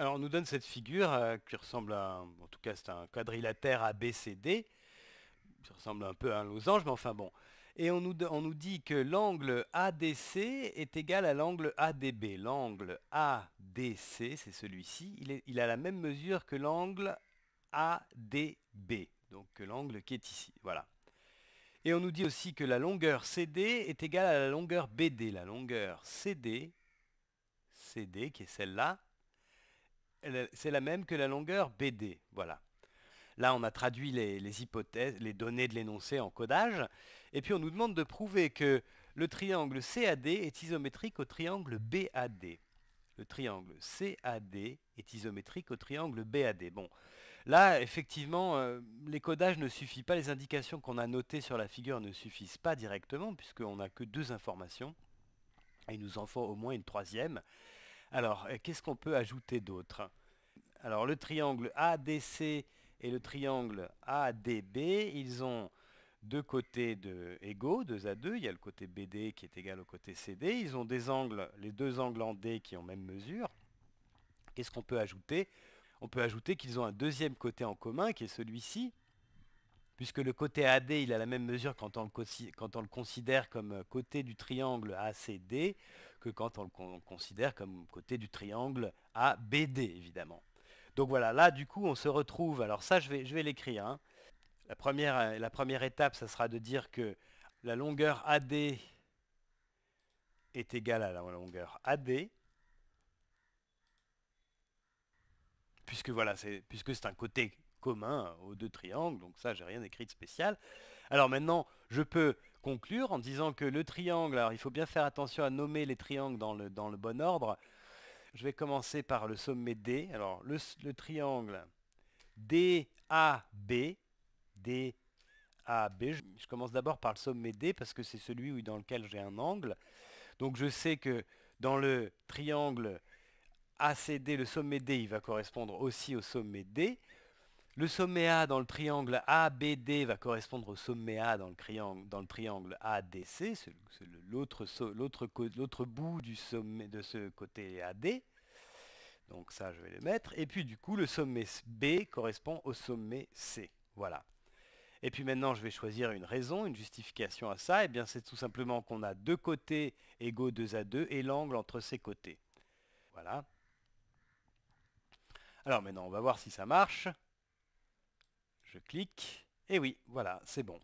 Alors on nous donne cette figure euh, qui ressemble à, en tout cas c'est un quadrilatère ABCD, qui ressemble un peu à un losange, mais enfin bon. Et on nous, on nous dit que l'angle ADC est égal à l'angle ADB. L'angle ADC, c'est celui-ci, il, a la même mesure que l'angle ADB, donc que l'angle qui est ici, voilà. Et on nous dit aussi que la longueur CD est égale à la longueur BD. La longueur CD, CD qui est celle-là, c'est la même que la longueur BD. Voilà. Là, on a traduit les, hypothèses, les données de l'énoncé en codage. Et puis, on nous demande de prouver que le triangle CAD est isométrique au triangle BAD. Le triangle CAD est isométrique au triangle BAD. Bon, là, effectivement, euh, les codages ne suffisent pas, les indications qu'on a notées sur la figure ne suffisent pas directement, puisqu'on n'a que deux informations. il nous en faut au moins une troisième. Alors, euh, qu'est-ce qu'on peut ajouter d'autre Alors, le triangle ADC et le triangle ADB, ils ont deux côtés de égaux, deux à deux. Il y a le côté BD qui est égal au côté CD. Ils ont des angles, les deux angles en D qui ont même mesure. Qu'est-ce qu'on peut ajouter On peut ajouter qu'ils ont un deuxième côté en commun qui est celui-ci, puisque le côté AD il a la même mesure quand on quand on le considère comme euh, côté du triangle ACD que quand on le considère comme côté du triangle ABD, évidemment. Donc voilà, là, du coup, on se retrouve, alors ça, je vais, je vais l'écrire. Hein. La, première, euh, la première étape, ça sera de dire que la longueur AD est égale à la longueur AD, puisque voilà, c'est puisque c'est un côté commun aux deux triangles, donc ça j'ai rien écrit de spécial. Alors maintenant, je peux conclure en disant que le triangle, alors il faut bien faire attention à nommer les triangles dans le, bon ordre. Je vais commencer par le sommet D. Alors le, triangle DAB, DAB, je, commence d'abord par le sommet D parce que c'est celui dans lequel j'ai un angle. Donc je sais que dans le triangle ACD, le sommet D, il va correspondre aussi au sommet D. Le sommet A dans le triangle ABD va correspondre au sommet A dans le triangle, dans le ADC, l'autre bout du sommet de ce côté AD. Donc ça, je vais le mettre. Et puis du coup, le sommet B correspond au sommet C. Voilà. Et puis maintenant, je vais choisir une raison, une justification à ça. Et eh bien, c'est tout simplement qu'on a deux côtés égaux 2 à 2 et l'angle entre ces côtés. Voilà. Alors maintenant, on va voir si ça marche. Je clique. Et oui, voilà, c'est bon.